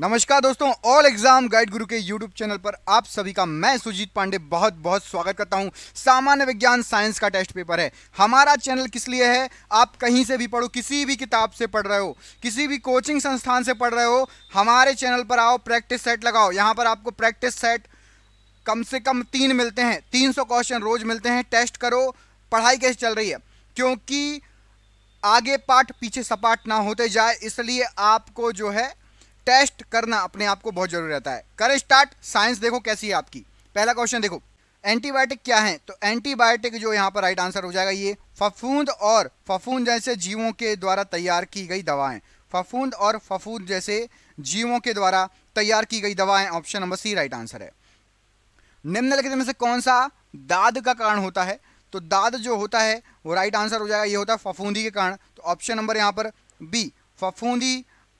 नमस्कार दोस्तों all exam guide गुरु के यूट्यूब चैनल पर आप सभी का मैं सुजीत पांडे बहुत बहुत स्वागत करता हूं सामान्य विज्ञान साइंस का टेस्ट पेपर है हमारा चैनल किस लिए है आप कहीं से भी पढ़ो किसी भी किताब से पढ़ रहे हो किसी भी कोचिंग संस्थान से पढ़ रहे हो हमारे चैनल पर आओ प्रैक्टिस सेट लगाओ यहाँ पर आपको प्रैक्टिस सेट कम से कम तीन मिलते हैं तीन क्वेश्चन रोज मिलते हैं टेस्ट करो पढ़ाई कैसे चल रही है क्योंकि आगे पाठ पीछे सपाट ना होते जाए इसलिए आपको जो है टेस्ट करना अपने आप को बहुत जरूरी रहता है करें स्टार्ट साइंस देखो कैसी है आपकी पहला क्वेश्चन देखो एंटीबायोटिक क्या है तो एंटीबायोटिक जो यहाँ पर राइट आंसर हो जाएगा ये फफूंद और फफूंद जैसे जीवों के द्वारा तैयार की गई दवाएं फफूंद और फफूंद जैसे जीवों के द्वारा तैयार की गई दवाएं option number C right answer है निम्नलिखित में से कौन सा दाद का कारण होता है तो दाद जो होता है वो राइट आंसर हो जाएगा ये होता है फफूंदी के कारण तो ऑप्शन नंबर यहाँ पर बी फफूंदी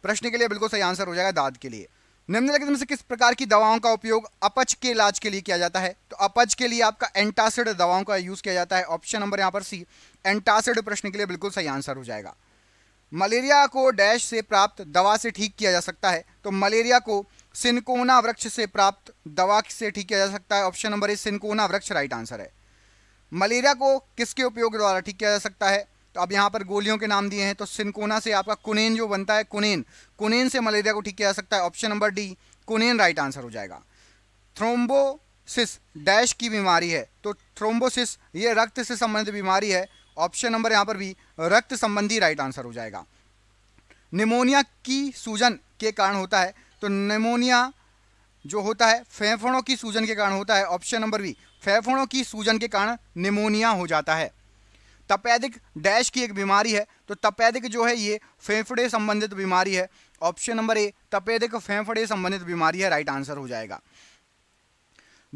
प्रश्न के लिए बिल्कुल सही आंसर हो जाएगा दाद के लिए निम्नलिखित में से किस प्रकार की दवाओं का उपयोग अपच के इलाज के लिए किया जाता है तो अपच के लिए आपका एंटासिड दवाओं का यूज किया जाता है ऑप्शन नंबर यहाँ पर सी एंटासिड प्रश्न के लिए बिल्कुल सही आंसर हो जाएगा मलेरिया को डैश से प्राप्त दवा से ठीक किया जा सकता है तो मलेरिया को सिनकोना वृक्ष से प्राप्त दवा से ठीक किया जा सकता है ऑप्शन नंबर ए सिनकोना वृक्ष राइट आंसर है मलेरिया को किसके उपयोग द्वारा ठीक किया जा सकता है तो अब यहाँ पर गोलियों के नाम दिए हैं तो सिनकोना से आपका कुनेन जो बनता है कुनेन कुनेन से मलेरिया को ठीक किया जा सकता है ऑप्शन नंबर डी कुनेन राइट आंसर हो जाएगा थ्रोम्बोसिस डैश की बीमारी है तो थ्रोम्बोसिस ये रक्त से संबंधित बीमारी है ऑप्शन नंबर यहाँ पर भी रक्त संबंधी राइट आंसर हो जाएगा निमोनिया की सूजन के कारण होता है तो निमोनिया जो होता है फेफड़ों की सूजन के कारण होता है ऑप्शन नंबर बी फेफड़ों की सूजन के कारण निमोनिया हो जाता है तपेदिक डैश की एक बीमारी है तो तपेदिक जो है ये फेफड़े संबंधित बीमारी है ऑप्शन नंबर ए तपेदिक फेफड़े संबंधित बीमारी है राइट आंसर हो जाएगा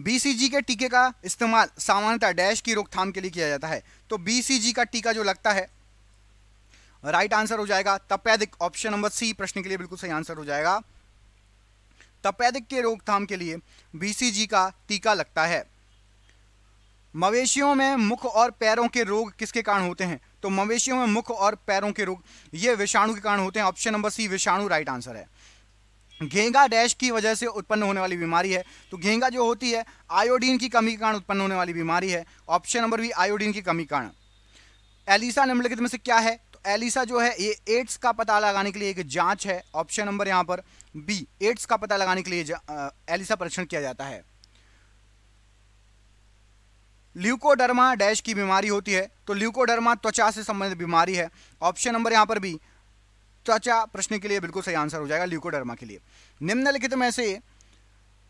बीसीजी के टीके का इस्तेमाल सामान्यतः डैश की रोकथाम के लिए किया जाता है तो बीसीजी का टीका जो लगता है राइट आंसर हो जाएगा तपेदिक ऑप्शन नंबर सी प्रश्न के लिए बिल्कुल सही आंसर हो जाएगा तपेदिक के रोकथाम के लिए बीसीजी का टीका लगता है मवेशियों में मुख और पैरों के रोग किसके कारण होते हैं तो मवेशियों में मुख और पैरों के रोग ये विषाणु के कारण होते हैं ऑप्शन नंबर सी विषाणु राइट आंसर है घेंगा डैश की वजह से उत्पन्न होने वाली बीमारी है तो घेंगा जो होती है आयोडीन की कमी के कारण उत्पन्न होने वाली बीमारी है ऑप्शन नंबर बी आयोडीन की कमी कारण एलिसा निम्नलिखित में से क्या है तो एलिसा जो है ये एड्स का पता लगाने के लिए एक जांच है ऑप्शन नंबर यहाँ पर बी एड्स का पता लगाने के लिए एलिसा परीक्षण किया जाता है ल्यूकोडर्मा डैश की बीमारी होती है तो ल्यूकोडर्मा त्वचा से संबंधित बीमारी है ऑप्शन नंबर यहाँ पर भी त्वचा प्रश्न के लिए बिल्कुल सही आंसर हो जाएगा ल्यूकोडर्मा के लिए निम्नलिखित में से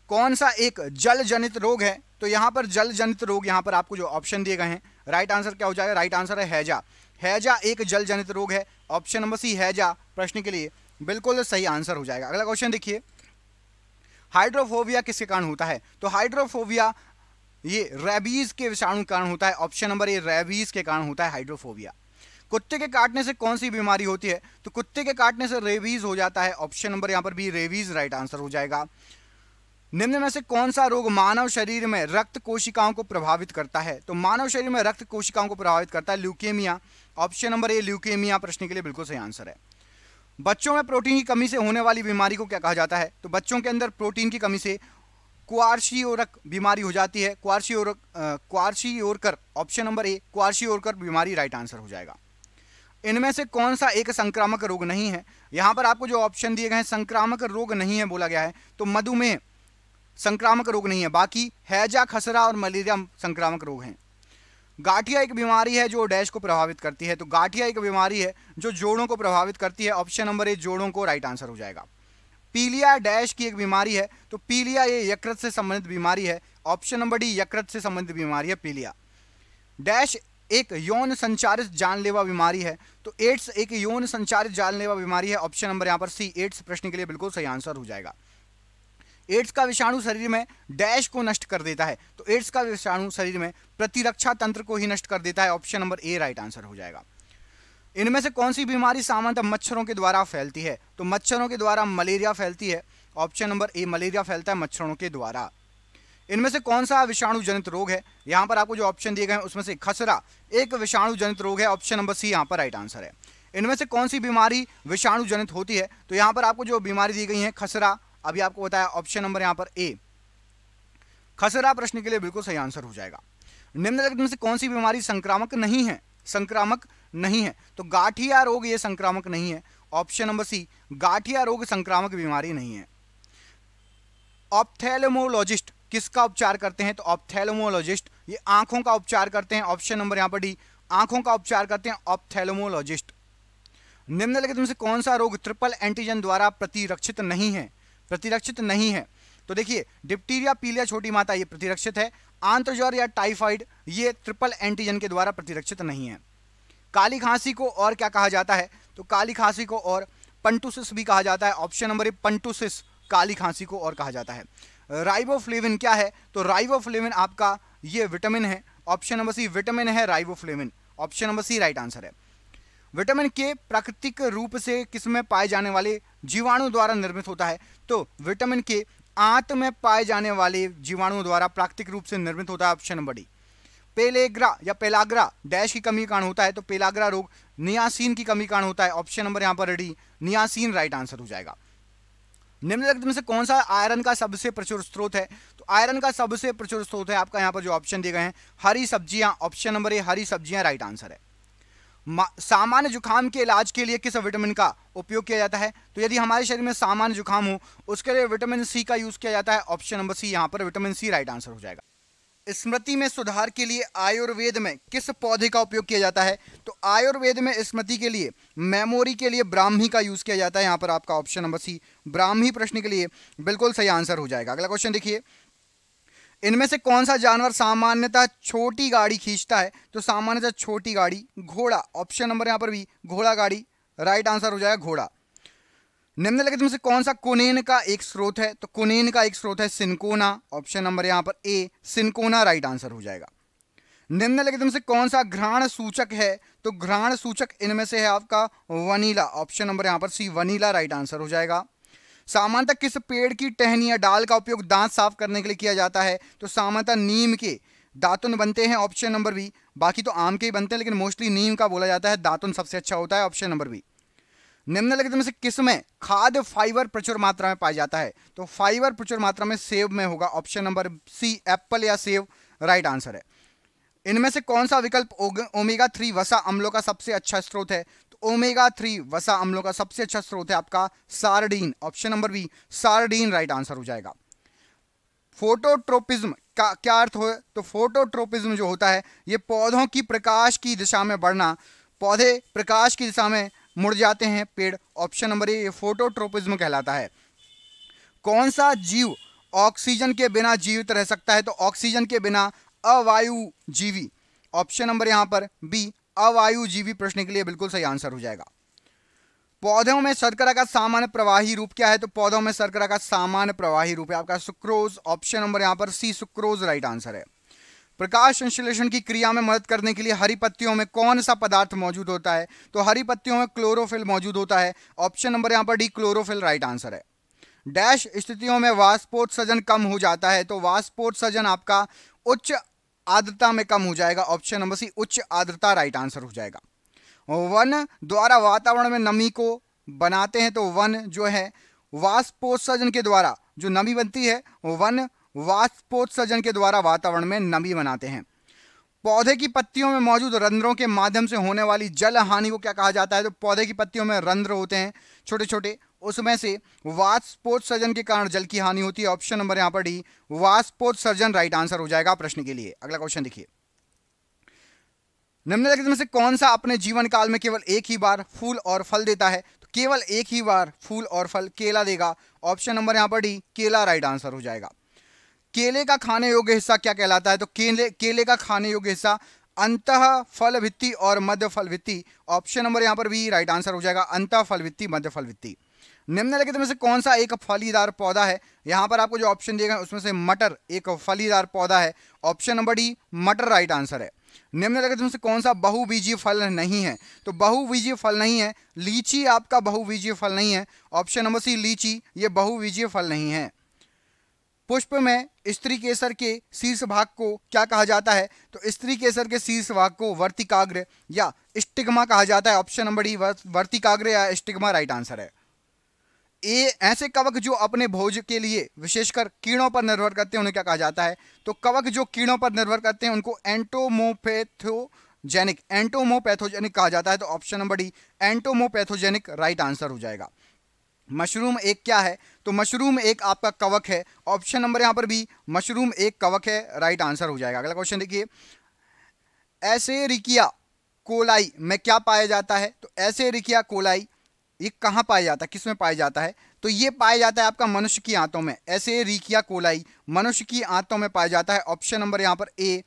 कौन सा एक जल जनित रोग है तो यहाँ पर जल जनित रोग यहाँ पर आपको जो ऑप्शन दिए गए हैं राइट आंसर क्या हो जाएगा राइट आंसर है हैजा हैजा एक जल जनित रोग है ऑप्शन नंबर सी हैजा प्रश्न के लिए बिल्कुल सही आंसर हो जाएगा अगला क्वेश्चन देखिए हाइड्रोफोबिया किसके कारण होता है तो हाइड्रोफोबिया ये रेबीज के विषाणु कारण होता है ऑप्शन नंबर ए रेबीज के कारण होता है हाइड्रोफोबिया कुत्ते के काटने से कौन सी बीमारी होती है तो कुत्ते के काटने से रेबीज हो जाता है ऑप्शन नंबर यहाँ पर भी रेबीज राइट आंसर हो जाएगा निम्न में से कौन सा रोग मानव शरीर में रक्त कोशिकाओं को प्रभावित करता है तो मानव शरीर में रक्त कोशिकाओं को प्रभावित करता है leukaemia option number A leukaemia प्रश्न के लिए बिल्कुल सही आंसर है बच्चों में प्रोटीन की कमी से होने वाली बीमारी को क्या कहा जाता है तो बच्चों के अंदर प्रोटीन की कमी से क्वारशी ओरक बीमारी हो जाती है क्वारशी ओरक क्वारशी ओरकर ऑप्शन नंबर ए क्वारशी ओरकर बीमारी राइट आंसर हो जाएगा इनमें से कौन सा एक संक्रामक रोग नहीं है यहाँ पर आपको जो ऑप्शन दिए गए हैं संक्रामक रोग नहीं है बोला गया है तो मधुमेह संक्रामक रोग नहीं है बाकी हैजा खसरा और मलेरिया संक्रामक रोग हैं गाठिया एक बीमारी है जो डैश को प्रभावित करती है तो गाठिया एक बीमारी है जो जोड़ों को प्रभावित करती है ऑप्शन नंबर ए जोड़ों को राइट आंसर हो जाएगा पीलिया डैश की एक बीमारी है तो पीलिया ये यकृत से संबंधित बीमारी है ऑप्शन नंबर डी यकृत से संबंधित बीमारी है पीलिया डैश एक यौन संचारित जानलेवा बीमारी है तो एड्स एक यौन संचारित जानलेवा बीमारी है ऑप्शन नंबर यहाँ पर सी एड्स प्रश्न के लिए बिल्कुल सही आंसर हो जाएगा एड्स का विषाणु शरीर में डैश को नष्ट कर देता है तो एड्स का विषाणु शरीर में प्रतिरक्षा तंत्र को ही नष्ट कर देता है option number A right answer हो जाएगा इनमें से कौन सी बीमारी सामान्यतः मच्छरों के द्वारा फैलती है तो मच्छरों के द्वारा मलेरिया फैलती है ऑप्शन नंबर ए मलेरिया फैलता है मच्छरों के द्वारा इनमें से कौन सा विषाणु जनित रोग है यहाँ पर आपको जो ऑप्शन दिए गए हैं उसमें से खसरा एक विषाणु जनित रोग है ऑप्शन नंबर सी यहाँ पर राइट आंसर है इनमें से कौन सी बीमारी विषाणु जनित होती है तो यहाँ पर आपको जो बीमारी दी गई है खसरा अभी आपको बताया ऑप्शन नंबर यहाँ पर ए खसरा प्रश्न के लिए बिल्कुल सही आंसर हो जाएगा निम्नलिखित में से कौन सी बीमारी संक्रामक नहीं है संक्रामक नहीं है तो गाठिया रोग ये संक्रामक नहीं है ऑप्शन नंबर सी गाठिया रोग संक्रामक बीमारी नहीं है ऑप्थेलमोलॉजिस्ट किसका उपचार करते हैं तो ऑप्थेलमोलॉजिस्ट ये आंखों का उपचार करते हैं ऑप्शन नंबर यहां पर डी आंखों का उपचार करते हैं ऑप्थेलमोलॉजिस्ट निम्नलिखित में से कौन सा रोग ट्रिपल एंटीजन द्वारा प्रतिरक्षित नहीं है प्रतिरक्षित नहीं है तो देखिए डिप्टीरिया पीलिया छोटी माता ये प्रतिरक्षित है आंत्रज्वर या टाइफाइड ये ट्रिपल एंटीजन के द्वारा प्रतिरक्षित नहीं है काली खांसी को और क्या कहा जाता है तो काली खांसी को और पंटुसिस भी कहा जाता है ऑप्शन नंबर ए पंटुसिस काली खांसी को और कहा जाता है राइबोफ्लेविन क्या है तो राइबोफ्लेविन आपका ये विटामिन है ऑप्शन नंबर सी विटामिन है riboflavin option number C right answer है विटामिन के प्राकृतिक रूप से किस में पाए जाने वाले जीवाणु द्वारा निर्मित होता है तो विटामिन के आंत में पाए जाने वाले जीवाणुओं द्वारा प्राकृतिक रूप से निर्मित होता है ऑप्शन नंबर डी पेलेग्रा या पेलाग्रा डैश की कमी कारण होता है तो पेलाग्रा रोग नियासीन की कमी कारण होता है ऑप्शन नंबर यहां पर रेडी नियासीन राइट आंसर हो जाएगा निम्नलिखित में से कौन सा आयरन का सबसे प्रचुर स्रोत है तो आयरन का सबसे प्रचुर स्रोत है आपका यहां पर जो ऑप्शन दिए गए हैं हरी सब्जियां ऑप्शन नंबर ए हरी सब्जियां राइट आंसर है सामान्य जुकाम के इलाज के लिए किस विटामिन का उपयोग किया जाता है तो यदि हमारे शरीर में सामान्य जुकाम हो उसके लिए विटामिन सी का यूज़ किया जाता है ऑप्शन नंबर सी यहाँ पर विटामिन सी राइट आंसर हो जाएगा स्मृति में सुधार के लिए आयुर्वेद में किस पौधे का उपयोग किया जाता है तो आयुर्वेद में स्मृति के लिए मेमोरी के लिए ब्राह्मी का यूज़ किया जाता है यहाँ पर आपका ऑप्शन नंबर सी ब्राह्मी प्रश्न के लिए बिल्कुल सही आंसर हो जाएगा अगला क्वेश्चन देखिए इनमें से कौन सा जानवर सामान्यतः छोटी गाड़ी खींचता है तो सामान्यतः छोटी गाड़ी घोड़ा ऑप्शन नंबर यहाँ पर भी घोड़ा गाड़ी राइट आंसर हो जाएगा घोड़ा निम्नलिखित में से कौन सा कुनेन का एक स्रोत है तो कुनेन का एक स्रोत है सिनकोना ऑप्शन नंबर यहाँ पर ए सिनकोना राइट आंसर हो जाएगा निम्नलिखित में से कौन सा घ्राण सूचक है तो घ्राण सूचक इनमें से है आपका वनीला ऑप्शन नंबर यहाँ पर सी वनीला राइट आंसर हो जाएगा सामान्यतः किस पेड़ की टहनी या डाल का उपयोग दांत साफ करने के लिए किया जाता है तो सामान्यतः नीम के दातुन बनते हैं ऑप्शन नंबर बी बाकी तो आम के ही बनते हैं लेकिन मोस्टली नीम का बोला जाता है दातुन सबसे अच्छा होता है ऑप्शन नंबर बी निम्नलिखित में से किस में खाद फाइबर प्रचुर मात्रा में पाया जाता है तो फाइबर प्रचुर मात्रा में सेब में होगा ऑप्शन नंबर सी एप्पल या सेब राइट आंसर है इनमें से कौन सा विकल्प ओमेगा थ्री वसा अम्लों का सबसे अच्छा स्रोत है ओमेगा थ्री वसा अम्लों का सबसे अच्छा स्रोत है आपका sardine option number B sardine right answer हो जाएगा फोटोट्रोपिज्म का क्या अर्थ हो तो फोटोट्रोपिज्म जो होता है ये पौधों की प्रकाश की दिशा में बढ़ना पौधे प्रकाश की दिशा में मुड़ जाते हैं पेड़ ऑप्शन नंबर ए ये फोटोट्रोपिज्म कहलाता है कौन सा जीव ऑक्सीजन के बिना जीवित रह सकता है तो ऑक्सीजन के बिना अवायु जीवी ऑप्शन नंबर यहां पर बी अवायुजीवी प्रश्न के लिए बिल्कुल सही आंसर हो जाएगा पौधों में सरकरा का सामान्य प्रवाही रूप क्या है तो पौधों में सरकरा का सामान्य प्रवाही रूप है आपका सुक्रोज ऑप्शन नंबर यहां पर सी सुक्रोज राइट आंसर है प्रकाश संश्लेषण की क्रिया में मदद करने के लिए हरी पत्तियों में कौन सा पदार्थ मौजूद होता है तो हरी पत्तियों में क्लोरोफिल मौजूद होता है ऑप्शन नंबर यहां पर डी क्लोरोफिल राइट आंसर है डैश स्थितियों में वास्पोत्सर्जन कम हो जाता है तो वास्पोत्सर्जन आपका उच्च आर्द्रता में कम हो जाएगा ऑप्शन नंबर सी उच्च आर्द्रता राइट आंसर हो जाएगा वन द्वारा वातावरण में नमी को बनाते हैं तो वन जो है वाष्पोत्सर्जन के द्वारा जो नमी बनती है वन वाष्पोत्सर्जन के द्वारा वातावरण में नमी बनाते हैं पौधे की पत्तियों में मौजूद रंध्रों के माध्यम से होने वाली जल हानि को क्या कहा जाता है तो पौधे की पत्तियों में रंध्र होते हैं छोटे छोटे उसमें से वास्पोत सर्जन के कारण जल की हानि होती है ऑप्शन नंबर यहां पर डी वास्पोत सर्जन राइट आंसर हो जाएगा प्रश्न के लिए अगला क्वेश्चन देखिए निम्नलिखित में से कौन सा अपने जीवन काल में केवल एक ही बार फूल और फल देता है तो केवल एक ही बार फूल और फल केला देगा ऑप्शन नंबर यहां पर डी केला राइट आंसर हो जाएगा केले का खाने योग्य हिस्सा क्या कहलाता है तो केले केले का खाने योग्य हिस्सा अंत फल भित्ती और मध्य फल भित्ती ऑप्शन नंबर यहां पर भी राइट आंसर हो जाएगा अंत फल भित्ती मध्य फल भित्ती निम्नलिखित में से कौन सा एक फलीदार पौधा है यहाँ पर आपको जो ऑप्शन दिए गए उसमें से मटर एक फलीदार पौधा है ऑप्शन नंबर डी मटर राइट आंसर है निम्नलिखित में से कौन सा बहुबीजी फल नहीं है तो बहुबीजी फल नहीं है लीची आपका बहुबीजी फल नहीं है ऑप्शन नंबर सी लीची ये बहुबीजी फल नहीं है पुष्प में स्त्री केसर के शीर्ष भाग को क्या कहा जाता है तो स्त्री केसर के शीर्ष भाग को वर्तिकाग्र या स्टिग्मा कहा जाता है ऑप्शन नंबर डी वर्तिकाग्र या स्टिग्मा राइट आंसर है ए ऐसे कवक जो अपने भोज के लिए विशेषकर कीड़ों पर निर्भर करते हैं उन्हें क्या कहा जाता है तो कवक जो कीड़ों पर निर्भर करते हैं उनको एंटोमोपैथोजेनिक एंटोमोपैथोजेनिक कहा जाता है तो option number D entomopathogenic right answer हो जाएगा मशरूम एक क्या है तो मशरूम एक आपका कवक है ऑप्शन नंबर यहां पर भी मशरूम एक कवक है राइट आंसर हो जाएगा अगला क्वेश्चन देखिए ऐसे रिकिया कोलाई में क्या पाया जाता है तो ऐसे रिकिया कोलाई ये कहाँ पाया जाता है किस में पाया जाता है तो ये पाया जाता है आपका मनुष्य की आंतों में ऐसे रिकिया कोलाई मनुष्य की आंतों में पाया जाता है ऑप्शन नंबर यहाँ पर ए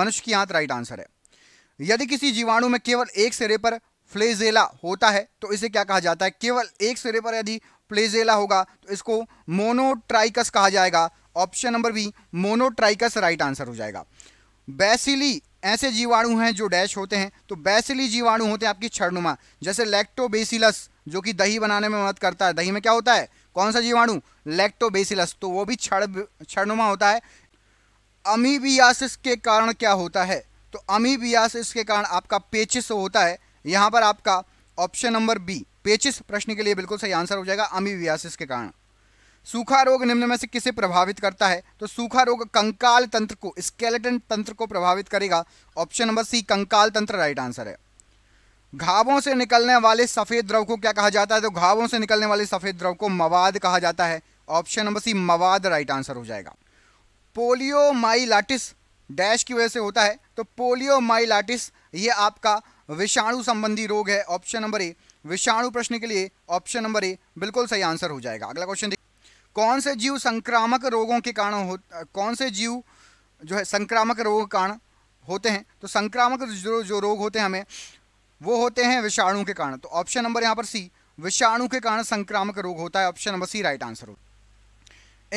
मनुष्य की आंत राइट आंसर है यदि किसी जीवाणु में केवल एक सिरे पर फ्लेजेला होता है तो इसे क्या कहा जाता है केवल एक सिरे पर यदि फ्लेजेला होगा तो इसको मोनोट्राइकस कहा जाएगा option number B monotrichous right answer हो जाएगा बैसिली ऐसे जीवाणु हैं जो डैश होते हैं तो बैसिली जीवाणु होते हैं आपकी क्षणुमा जैसे लैक्टोबेसिलस जो कि दही बनाने में मदद करता है दही में क्या होता है कौन सा जीवाणु लैक्टोबेसिलस तो वो भी छड़ क्षणुमा होता है अमीबियासिस के कारण क्या होता है तो अमीबियासिस के कारण आपका पेचिस होता है यहाँ पर आपका ऑप्शन नंबर बी पेचिस प्रश्न के लिए बिल्कुल सही आंसर हो जाएगा अमीबियासिस के कारण सूखा रोग निम्न में से किसे प्रभावित करता है तो सूखा रोग कंकाल तंत्र को स्केलेटन तंत्र को प्रभावित करेगा ऑप्शन नंबर सी कंकाल तंत्र राइट आंसर है घावों से निकलने वाले सफ़ेद द्रव को क्या कहा जाता है तो घावों से निकलने वाले सफ़ेद द्रव को मवाद कहा जाता है ऑप्शन नंबर सी मवाद राइट आंसर हो जाएगा पोलियो डैश की वजह से होता है तो पोलियो ये आपका विषाणु संबंधी रोग है ऑप्शन नंबर ए विषाणु प्रश्न के लिए ऑप्शन नंबर ए बिल्कुल सही आंसर हो जाएगा अगला क्वेश्चन देखिए कौन से जीव संक्रामक रोगों के कारण हो कौन से जीव जो है संक्रामक रोग कारण होते हैं तो संक्रामक जो जो रोग होते हैं हमें वो होते हैं विषाणु के कारण तो ऑप्शन नंबर यहां पर सी विषाणु के कारण संक्रामक रोग होता है option number C right answer हो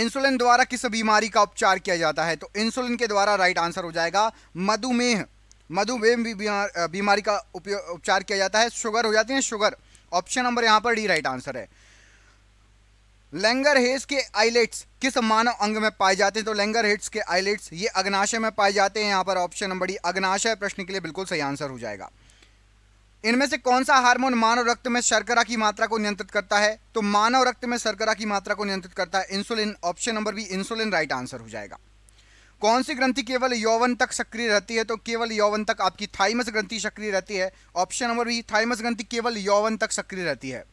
इंसुलिन द्वारा किस बीमारी का उपचार किया जाता है तो इंसुलिन के द्वारा राइट आंसर हो जाएगा मधुमेह मधुमेह बीमारी का उपचार किया जाता है शुगर हो जाती है शुगर ऑप्शन नंबर यहां पर डी राइट आंसर है लेंगर हेड्स के आइलेट्स किस मानव अंग में पाए जाते हैं तो लेंगर हेड्स के आइलेट्स ये अग्नाशय में पाए जाते हैं यहाँ पर ऑप्शन नंबर डी अग्नाशय प्रश्न के लिए बिल्कुल सही आंसर हो जाएगा इनमें से कौन सा हार्मोन मानव रक्त में शर्करा की मात्रा को नियंत्रित करता है तो मानव रक्त में शर्करा की मात्रा को नियंत्रित करता है insulin option number B insulin right answer हो जाएगा कौन सी ग्रंथि केवल यौवन तक सक्रिय रहती है तो केवल यौवन तक आपकी थाइमस ग्रंथि सक्रिय रहती है ऑप्शन नंबर बी थाइमस ग्रंथि केवल यौवन तक सक्रिय रहती है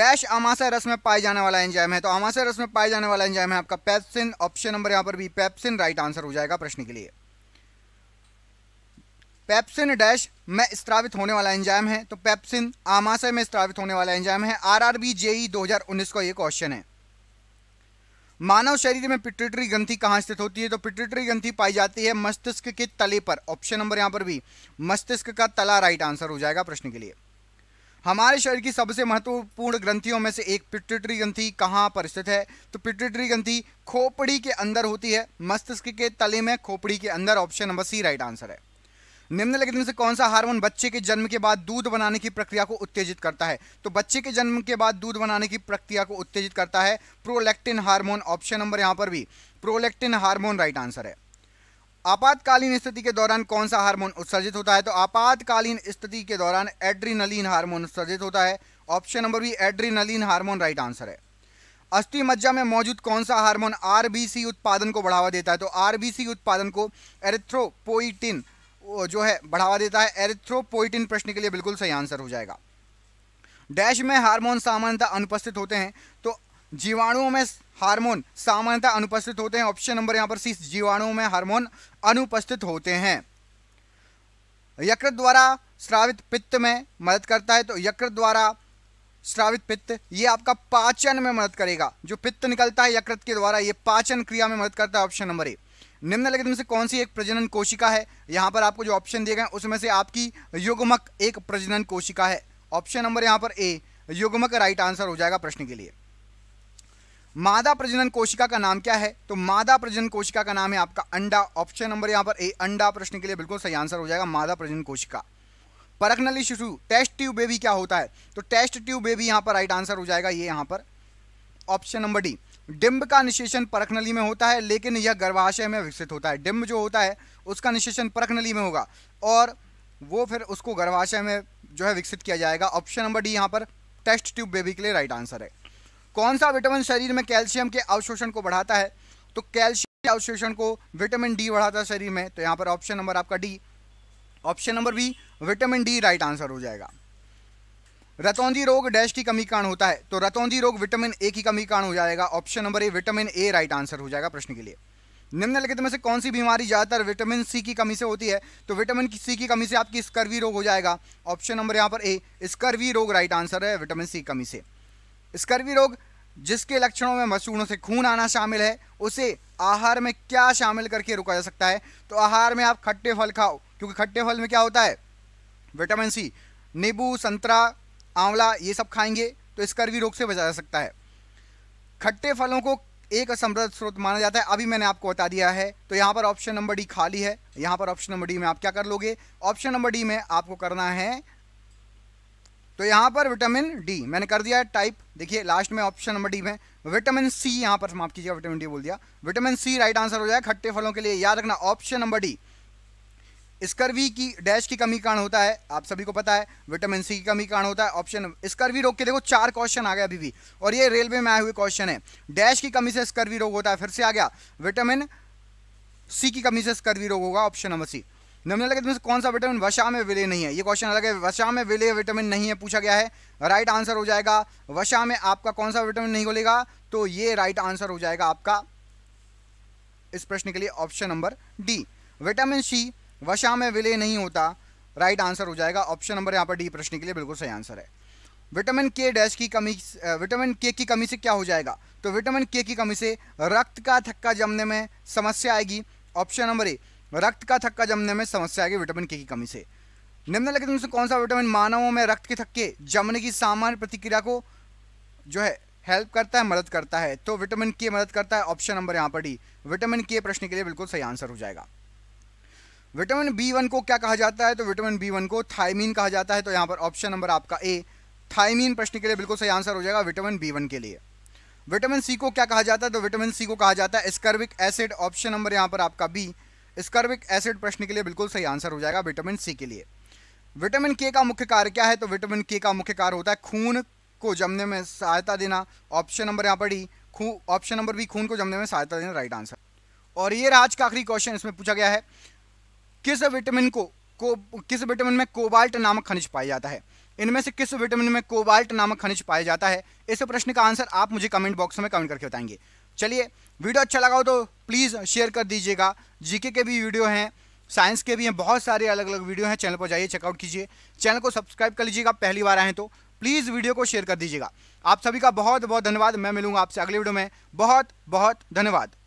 डैश आमाशय रस में पाए जाने वाला एंजाइम है तो आमाशय रस में पाए जाने वाला एंजाइम है आपका पैप्सिन ऑप्शन नंबर यहाँ पर भी पैप्सिन राइट आंसर हो जाएगा प्रश्न के लिए पेप्सिन डैश में स्त्रावित होने वाला एंजाइम है तो पेप्सिन आमाशय में स्त्रावित होने वाला एंजाइम है आरआरबी जेई 2019 का ये क्वेश्चन है मानव शरीर में पिट्यूटरी ग्रंथि कहाँ स्थित होती है तो पिट्यूटरी ग्रंथि पाई जाती है मस्तिष्क के तले पर ऑप्शन नंबर यहाँ पर भी मस्तिष्क का तला राइट आंसर हो जाएगा प्रश्न के लिए हमारे शरीर की सबसे महत्वपूर्ण ग्रंथियों में से एक पिट्यूटरी ग्रंथि कहाँ पर स्थित है तो पिट्यूटरी ग्रंथि खोपड़ी के अंदर होती है मस्तिष्क के तले में खोपड़ी के अंदर option number C right answer है निम्नलिखित में से कौन सा हार्मोन बच्चे के जन्म के बाद दूध बनाने की प्रक्रिया को उत्तेजित करता है तो बच्चे के जन्म के बाद दूध बनाने की प्रक्रिया को उत्तेजित करता है प्रोलेक्टिन हार्मोन ऑप्शन नंबर यहां पर भी प्रोलेक्टिन हार्मोन राइट आंसर है आपातकालीन स्थिति के दौरान कौन सा हार्मोन उत्सर्जित होता है तो आपातकालीन स्थिति के दौरान एड्रीनलीन हार्मोन उत्सर्जित होता है ऑप्शन नंबर भी एड्रीनलीन हार्मोन राइट आंसर है अस्थि मज्जा में मौजूद कौन सा हार्मोन आरबीसी उत्पादन को बढ़ावा देता है तो आरबीसी उत्पादन को एरिथ्रोपोइटिन जो है बढ़ावा देता है एरिथ्रोपोइटिन प्रश्न के लिए बिल्कुल सही आंसर हो जाएगा डैश में हार्मोन सामान्यतः अनुपस्थित होते हैं तो जीवाणुओं में हार्मोन सामान्यतः अनुपस्थित होते हैं ऑप्शन नंबर यहां पर सी जीवाणुओं में हार्मोन अनुपस्थित होते हैं यकृत द्वारा श्रावित पित्त में मदद करता है तो यकृत द्वारा श्रावित पित्त ये आपका पाचन में मदद करेगा जो पित्त निकलता है यकृत के द्वारा ये पाचन क्रिया में मदद करता है ऑप्शन नंबर ए निम्नलिखित में से कौन सी एक प्रजनन कोशिका है यहाँ पर आपको जो ऑप्शन दिए गए उसमें से आपकी युग्मक एक प्रजनन कोशिका है ऑप्शन नंबर यहाँ पर ए युग्मक राइट आंसर हो जाएगा प्रश्न के लिए मादा प्रजनन कोशिका का नाम क्या है तो मादा प्रजनन कोशिका का नाम है आपका अंडा ऑप्शन नंबर यहाँ पर ए अंडा प्रश्न के लिए बिल्कुल सही आंसर हो जाएगा मादा प्रजनन कोशिका परखनली शिशु टेस्ट ट्यूब बेबी क्या होता है तो टेस्ट ट्यूब बेबी यहाँ पर राइट आंसर हो जाएगा ये यहाँ पर ऑप्शन नंबर डी डिम्ब का निशेषण परख नली में होता है लेकिन यह गर्भाशय में विकसित होता है डिम्ब जो होता है उसका निशेषण परख नली में होगा और वो फिर उसको गर्भाशय में जो है विकसित किया जाएगा ऑप्शन नंबर डी यहाँ पर टेस्ट ट्यूब बेबी के लिए राइट आंसर है कौन सा विटामिन शरीर में कैल्शियम के अवशोषण को बढ़ाता है तो कैल्शियम के अवशोषण को विटामिन डी बढ़ाता है शरीर में तो यहाँ पर ऑप्शन नंबर आपका D option number B vitamin D right answer हो जाएगा रतौंजी रोग डैश की कमी कारण होता है तो रतौंजी रोग विटामिन ए की कमी कारण हो जाएगा option number A vitamin A right answer हो जाएगा प्रश्न के लिए निम्नलिखित में से कौन सी बीमारी ज़्यादातर विटामिन सी की कमी से होती है तो विटामिन सी की कमी से आपकी स्कर्वी रोग हो जाएगा ऑप्शन नंबर यहाँ पर ए स्कर्वी रोग राइट आंसर है विटामिन सी कमी से स्कर्वी रोग जिसके लक्षणों में मसूड़ों से खून आना शामिल है उसे आहार में क्या शामिल करके रोका जा सकता है तो आहार में आप खट्टे फल खाओ क्योंकि खट्टे फल में क्या होता है विटामिन सी नींबू संतरा आंवला ये सब खाएंगे तो इसका भी रोग से बचा जा सकता है खट्टे फलों को एक असमृद्ध स्रोत माना जाता है अभी मैंने आपको बता दिया है तो यहाँ पर ऑप्शन नंबर डी खाली है यहाँ पर ऑप्शन नंबर डी में आप क्या कर लोगे ऑप्शन नंबर डी में आपको करना है तो यहाँ पर विटामिन डी मैंने कर दिया है टाइप देखिए लास्ट में ऑप्शन नंबर डी में विटामिन सी यहाँ पर समाप्त कीजिए विटामिन डी बोल दिया विटामिन सी राइट आंसर हो जाए खट्टे फलों के लिए याद रखना ऑप्शन नंबर डी स्कर्वी की डैश की कमी कारण होता है आप सभी को पता है विटामिन सी की कमी कारण होता है ऑप्शन स्कर्वी रोग के देखो चार क्वेश्चन आ गए अभी भी और ये रेलवे में आए हुए क्वेश्चन है डैश की कमी से स्कर्वी रोग होता है फिर से आ गया विटामिन सी की कमी से स्कर्वी रोग होगा ऑप्शन नंबर सी निम्नलिखित लगे से कौन सा विटामिन वशा में विलय नहीं है ये क्वेश्चन अलग है वशा में विलय विटामिन नहीं है पूछा गया है राइट आंसर हो जाएगा वशा में आपका कौन सा विटामिन नहीं बोलेगा तो ये राइट आंसर हो जाएगा आपका इस प्रश्न के लिए option number D vitamin C वशा में विलय नहीं होता राइट आंसर हो जाएगा ऑप्शन नंबर यहाँ पर डी प्रश्न के लिए बिल्कुल सही आंसर है विटामिन के डैश की कमी विटामिन के की कमी से क्या हो जाएगा तो विटामिन के की कमी से रक्त का थक्का जमने में समस्या आएगी ऑप्शन नंबर ए रक्त का थक्का जमने में समस्या आएगी विटामिन के की कमी से निम्नलिखित में से कौन सा विटामिन मानवों में रक्त के थक्के जमने की सामान्य प्रतिक्रिया को जो है हेल्प करता है मदद करता है तो विटामिन के मदद करता है ऑप्शन नंबर यहाँ पर डी विटामिन के प्रश्न के लिए बिल्कुल सही आंसर हो जाएगा विटामिन बी वन को क्या कहा जाता है तो विटामिन बी वन को थायमीन कहा जाता है तो यहाँ पर ऑप्शन नंबर आपका ए थायमीन प्रश्न के लिए बिल्कुल सही आंसर हो जाएगा विटामिन बी वन के लिए विटामिन सी को क्या कहा जाता है तो विटामिन सी को कहा जाता है स्कर्विक एसिड ऑप्शन नंबर यहाँ पर आपका बी स्कर्विक एसिड प्रश्न के लिए बिल्कुल सही आंसर हो जाएगा विटामिन सी के लिए विटामिन के का मुख्य कार्य क्या है तो विटामिन के का मुख्य कार्य होता है खून को जमने में सहायता देना ऑप्शन नंबर यहाँ पर डी ऑप्शन नंबर बी खून को जमने में सहायता देना राइट आंसर और ये आज का आखिरी क्वेश्चन इसमें पूछा गया है किस विटामिन को, को किस विटामिन में कोबाल्ट नामक खनिज पाया जाता है इनमें से किस विटामिन में कोबाल्ट नामक खनिज पाया जाता है इस प्रश्न का आंसर आप मुझे कमेंट बॉक्स में कमेंट करके बताएंगे चलिए वीडियो अच्छा लगा हो तो प्लीज़ शेयर कर दीजिएगा जीके के भी वीडियो हैं साइंस के भी हैं बहुत सारे अलग अलग वीडियो हैं चैनल पर जाइए चेकआउट कीजिए चैनल को सब्सक्राइब कर लीजिएगा पहली बार आए तो प्लीज़ वीडियो को शेयर कर दीजिएगा आप सभी का बहुत बहुत धन्यवाद मैं मिलूंगा आपसे अगले वीडियो में बहुत बहुत धन्यवाद